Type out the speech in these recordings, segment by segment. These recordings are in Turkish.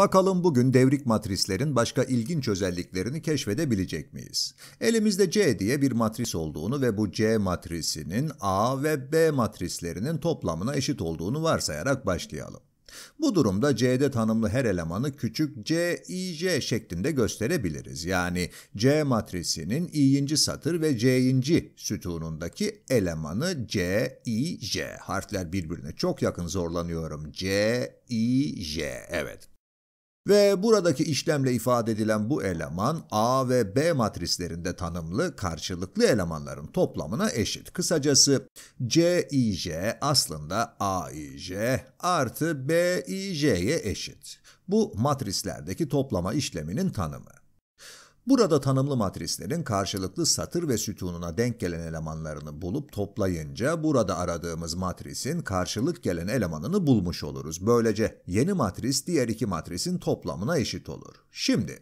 Bakalım bugün devrik matrislerin başka ilginç özelliklerini keşfedebilecek miyiz? Elimizde C diye bir matris olduğunu ve bu C matrisinin A ve B matrislerinin toplamına eşit olduğunu varsayarak başlayalım. Bu durumda C'de tanımlı her elemanı küçük C, IJ şeklinde gösterebiliriz. Yani C matrisinin i'inci satır ve c'inci sütunundaki elemanı C, I, J. Harfler birbirine çok yakın zorlanıyorum. C, I, J. Evet. Ve buradaki işlemle ifade edilen bu eleman A ve B matrislerinde tanımlı karşılıklı elemanların toplamına eşit. Kısacası CIJ aslında AIJ artı BIJ'ye eşit. Bu matrislerdeki toplama işleminin tanımı. Burada tanımlı matrislerin karşılıklı satır ve sütununa denk gelen elemanlarını bulup toplayınca burada aradığımız matrisin karşılık gelen elemanını bulmuş oluruz. Böylece yeni matris diğer iki matrisin toplamına eşit olur. Şimdi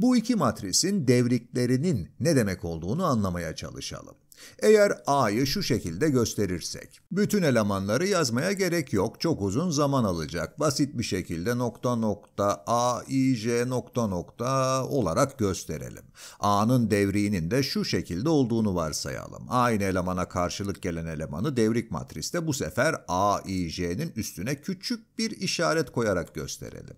bu iki matrisin devriklerinin ne demek olduğunu anlamaya çalışalım. Eğer A'yı şu şekilde gösterirsek. Bütün elemanları yazmaya gerek yok. Çok uzun zaman alacak. Basit bir şekilde nokta nokta A, I, J nokta nokta olarak gösterelim. A'nın devriğinin de şu şekilde olduğunu varsayalım. Aynı elemana karşılık gelen elemanı devrik matriste bu sefer A, I, J'nin üstüne küçük bir işaret koyarak gösterelim.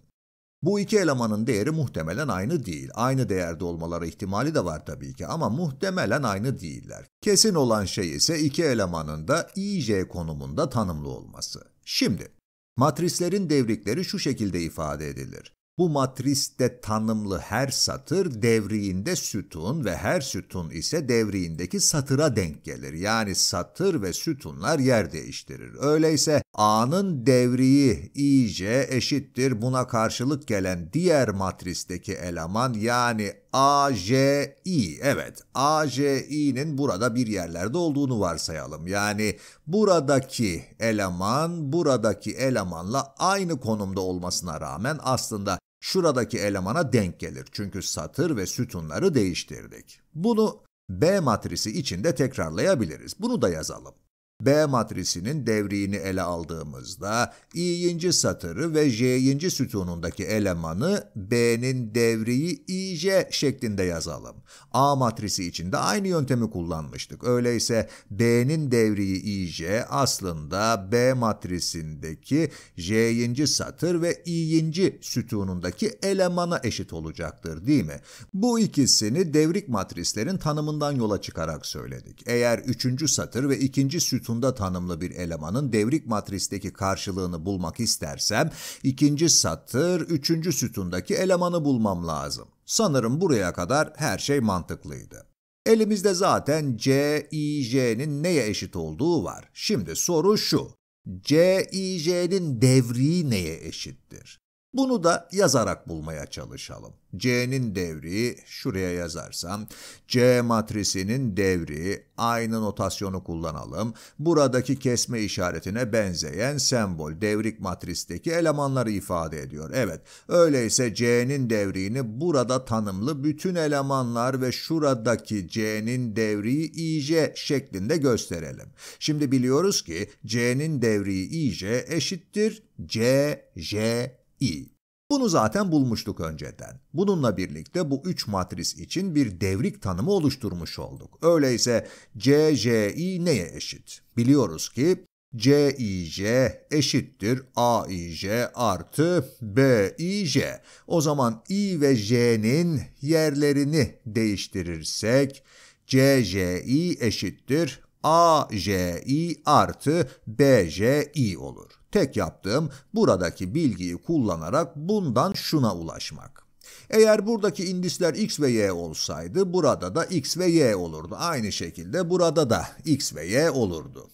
Bu iki elemanın değeri muhtemelen aynı değil. Aynı değerde olmaları ihtimali de var tabii ki ama muhtemelen aynı değiller. Kesin olan şey ise iki elemanın da IJ konumunda tanımlı olması. Şimdi, matrislerin devrikleri şu şekilde ifade edilir. Bu matriste tanımlı her satır devriğinde sütun ve her sütun ise devriğindeki satıra denk gelir. Yani satır ve sütunlar yer değiştirir. Öyleyse A'nın devriği iyice eşittir buna karşılık gelen diğer matristeki eleman yani AJI. Evet AJI'nin burada bir yerlerde olduğunu varsayalım. Yani buradaki eleman buradaki elemanla aynı konumda olmasına rağmen aslında şuradaki elemana denk gelir çünkü satır ve sütunları değiştirdik. Bunu B matrisi içinde tekrarlayabiliriz. Bunu da yazalım. B matrisinin devriğini ele aldığımızda i'inci satırı ve j'inci sütunundaki elemanı B'nin devriği ij şeklinde yazalım. A matrisi için de aynı yöntemi kullanmıştık. Öyleyse B'nin devriği ij aslında B matrisindeki j'inci satır ve i'inci sütunundaki elemana eşit olacaktır değil mi? Bu ikisini devrik matrislerin tanımından yola çıkarak söyledik. Eğer üçüncü satır ve ikinci sütun sütunda tanımlı bir elemanın devrik matristeki karşılığını bulmak istersem ikinci satır üçüncü sütundaki elemanı bulmam lazım. Sanırım buraya kadar her şey mantıklıydı. Elimizde zaten C, I, J'nin neye eşit olduğu var. Şimdi soru şu. C, I, J'nin devriği neye eşittir? Bunu da yazarak bulmaya çalışalım. C'nin devri, şuraya yazarsam, C matrisinin devri, aynı notasyonu kullanalım. Buradaki kesme işaretine benzeyen sembol, devrik matristeki elemanları ifade ediyor. Evet, öyleyse C'nin devrini burada tanımlı bütün elemanlar ve şuradaki C'nin devriyi iyice şeklinde gösterelim. Şimdi biliyoruz ki C'nin devriyi iyice eşittir C, J, i. Bunu zaten bulmuştuk önceden. Bununla birlikte bu üç matris için bir devrik tanımı oluşturmuş olduk. Öyleyse CJI neye eşit? Biliyoruz ki CIJ eşittir AIJ artı BIJ. O zaman I ve J'nin yerlerini değiştirirsek CJI eşittir AJI artı BJI olur. Tek yaptığım buradaki bilgiyi kullanarak bundan şuna ulaşmak. Eğer buradaki indisler x ve y olsaydı burada da x ve y olurdu. Aynı şekilde burada da x ve y olurdu.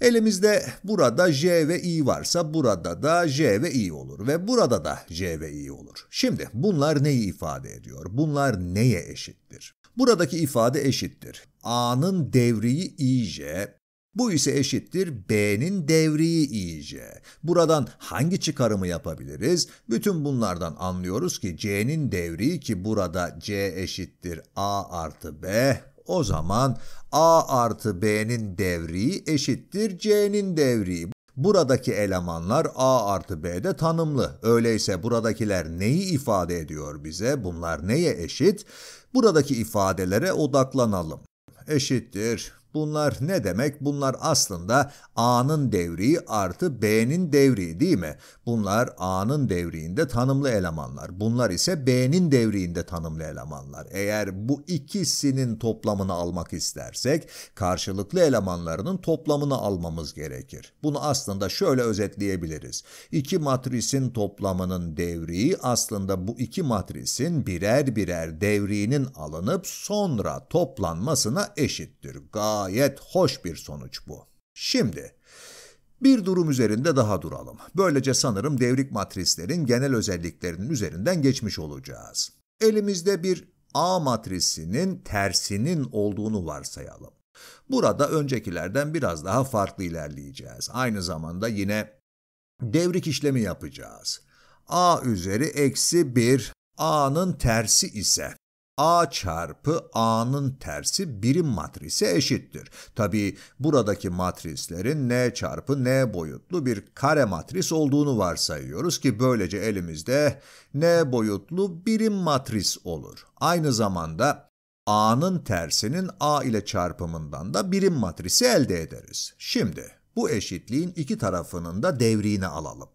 Elimizde burada j ve i varsa burada da j ve i olur ve burada da j ve i olur. Şimdi bunlar neyi ifade ediyor? Bunlar neye eşittir? Buradaki ifade eşittir. A'nın devriyi iyice. bu ise eşittir B'nin devriyi iyice. Buradan hangi çıkarımı yapabiliriz? Bütün bunlardan anlıyoruz ki C'nin devriyi ki burada C eşittir A artı B. O zaman A artı B'nin devriyi eşittir C'nin devriyi. Buradaki elemanlar A artı B'de tanımlı. Öyleyse buradakiler neyi ifade ediyor bize? Bunlar neye eşit? Buradaki ifadelere odaklanalım. Eşittir Bunlar ne demek? Bunlar aslında A'nın devriği artı B'nin devriği değil mi? Bunlar A'nın devriğinde tanımlı elemanlar. Bunlar ise B'nin devriğinde tanımlı elemanlar. Eğer bu ikisinin toplamını almak istersek karşılıklı elemanlarının toplamını almamız gerekir. Bunu aslında şöyle özetleyebiliriz. İki matrisin toplamının devriği aslında bu iki matrisin birer birer devriğinin alınıp sonra toplanmasına eşittir. Gayet Gayet hoş bir sonuç bu. Şimdi bir durum üzerinde daha duralım. Böylece sanırım devrik matrislerin genel özelliklerinin üzerinden geçmiş olacağız. Elimizde bir A matrisinin tersinin olduğunu varsayalım. Burada öncekilerden biraz daha farklı ilerleyeceğiz. Aynı zamanda yine devrik işlemi yapacağız. A üzeri eksi 1, A'nın tersi ise A çarpı A'nın tersi birim matrisi eşittir. Tabi buradaki matrislerin N çarpı N boyutlu bir kare matris olduğunu varsayıyoruz ki böylece elimizde N boyutlu birim matris olur. Aynı zamanda A'nın tersinin A ile çarpımından da birim matrisi elde ederiz. Şimdi bu eşitliğin iki tarafının da devriğini alalım.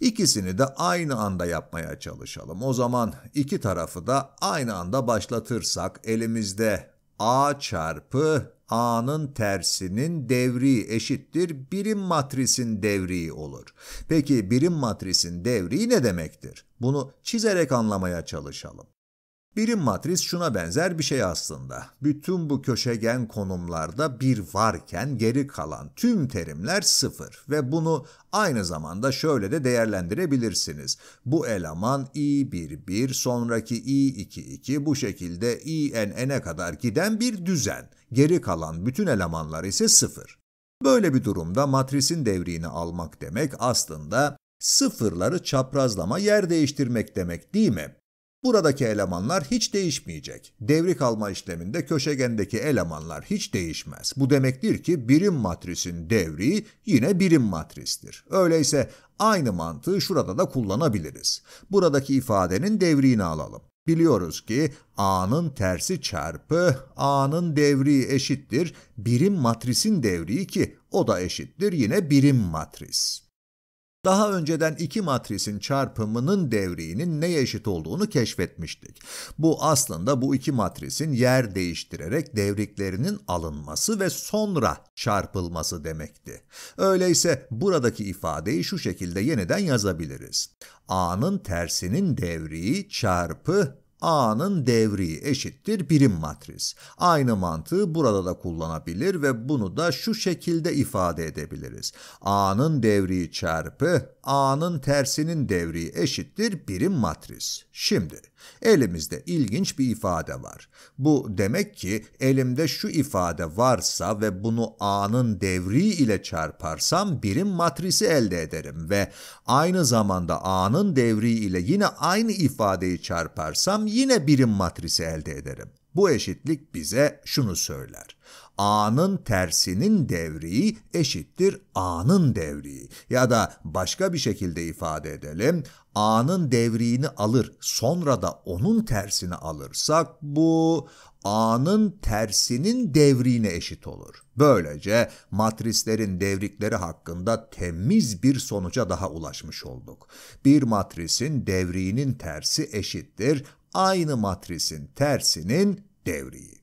İkisini de aynı anda yapmaya çalışalım. O zaman iki tarafı da aynı anda başlatırsak elimizde A çarpı A'nın tersinin devri eşittir birim matrisin devri olur. Peki birim matrisin devri ne demektir? Bunu çizerek anlamaya çalışalım. Birim matris şuna benzer bir şey aslında. Bütün bu köşegen konumlarda bir varken geri kalan tüm terimler sıfır ve bunu aynı zamanda şöyle de değerlendirebilirsiniz. Bu eleman i11 sonraki i22 bu şekilde inn'e kadar giden bir düzen. Geri kalan bütün elemanlar ise sıfır. Böyle bir durumda matrisin devriğini almak demek aslında sıfırları çaprazlama yer değiştirmek demek değil mi? Buradaki elemanlar hiç değişmeyecek. Devrik alma işleminde köşegendeki elemanlar hiç değişmez. Bu demektir ki birim matrisin devriği yine birim matristir. Öyleyse aynı mantığı şurada da kullanabiliriz. Buradaki ifadenin devriğini alalım. Biliyoruz ki A'nın tersi çarpı A'nın devriği eşittir birim matrisin devriği ki o da eşittir yine birim matris daha önceden iki matrisin çarpımının devriğinin ne eşit olduğunu keşfetmiştik. Bu aslında bu iki matrisin yer değiştirerek devriklerinin alınması ve sonra çarpılması demekti. Öyleyse buradaki ifadeyi şu şekilde yeniden yazabiliriz. A'nın tersinin devriği çarpı A'nın devri eşittir birim matris. Aynı mantığı burada da kullanabilir ve bunu da şu şekilde ifade edebiliriz. A'nın devri çarpı A'nın tersinin devri eşittir birim matris. Şimdi elimizde ilginç bir ifade var. Bu demek ki elimde şu ifade varsa ve bunu A'nın devri ile çarparsam birim matrisi elde ederim ve aynı zamanda A'nın devri ile yine aynı ifadeyi çarparsam yine birim matrisi elde ederim. Bu eşitlik bize şunu söyler. A'nın tersinin devriği eşittir A'nın devriği. Ya da başka bir şekilde ifade edelim. A'nın devriğini alır sonra da onun tersini alırsak bu A'nın tersinin devriğine eşit olur. Böylece matrislerin devrikleri hakkında temiz bir sonuca daha ulaşmış olduk. Bir matrisin devriğinin tersi eşittir aynı matrisin tersinin devriği.